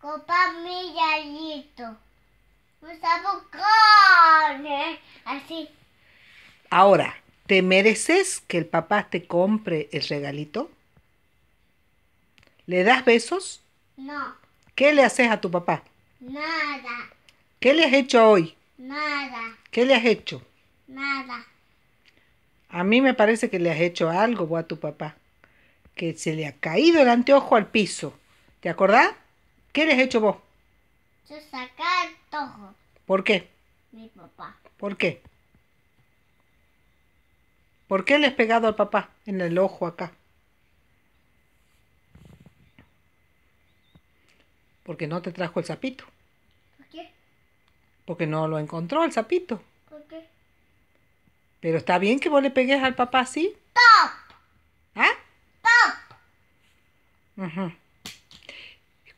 copa mi gallito. Pues ¿eh? así. Ahora, ¿te mereces que el papá te compre el regalito? ¿Le das besos? No. ¿Qué le haces a tu papá? Nada. ¿Qué le has hecho hoy? Nada. ¿Qué le has hecho? Nada. A mí me parece que le has hecho algo a tu papá. Que se le ha caído el anteojo al piso. ¿Te acordás? ¿Qué le he hecho vos? Yo sacé el tojo. ¿Por qué? Mi papá. ¿Por qué? ¿Por qué le has pegado al papá en el ojo acá? Porque no te trajo el sapito. ¿Por qué? Porque no lo encontró el sapito. ¿Por qué? Pero está bien que vos le pegues al papá así. ¡Top! ¿Ah? ¡Top! Ajá.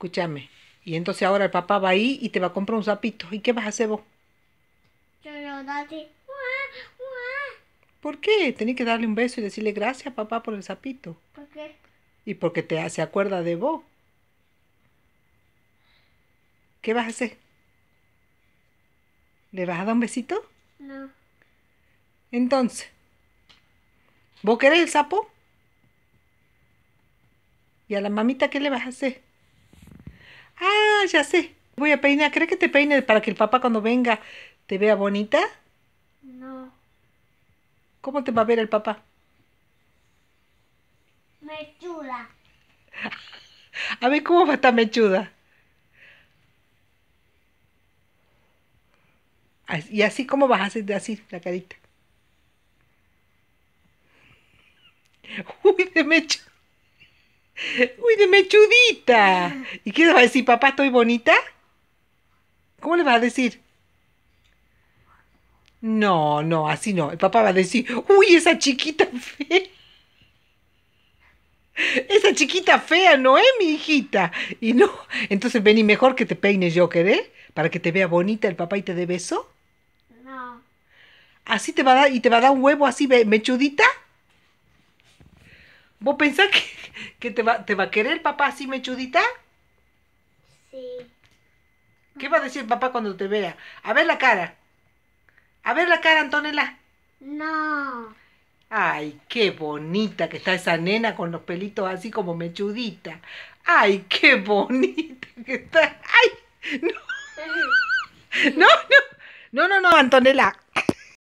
Escúchame. Y entonces ahora el papá va ahí y te va a comprar un sapito. ¿Y qué vas a hacer vos? lo date. ¿Por qué? Tenés que darle un beso y decirle gracias papá por el sapito. ¿Por qué? Y porque te, hace acuerda de vos. ¿Qué vas a hacer? ¿Le vas a dar un besito? No. Entonces, ¿vos querés el sapo? ¿Y a la mamita qué le vas a hacer? ya sé. Voy a peinar. ¿Crees que te peine para que el papá cuando venga te vea bonita? No. ¿Cómo te va a ver el papá? Mechuda. A ver, ¿cómo va a estar mechuda? Y así, ¿cómo vas a hacer así la carita? Uy, de mechuda. Uy, de mechudita. ¿Y qué le va a decir, papá, estoy bonita? ¿Cómo le va a decir? No, no, así no. El papá va a decir, uy, esa chiquita fea. Esa chiquita fea no es eh, mi hijita. Y no, entonces y mejor que te peines yo, ¿eh? Para que te vea bonita el papá y te dé beso. No. Así te va a dar, y te va a dar un huevo así, mechudita. ¿Vos pensás que, te, va, te va a querer papá así mechudita? Sí. ¿Qué va a decir papá cuando te vea? A ver la cara. A ver la cara, Antonella. No. Ay, qué bonita que está esa nena con los pelitos así como mechudita. Ay, qué bonita que está. Ay, no. No, no. No, no, no, Antonella.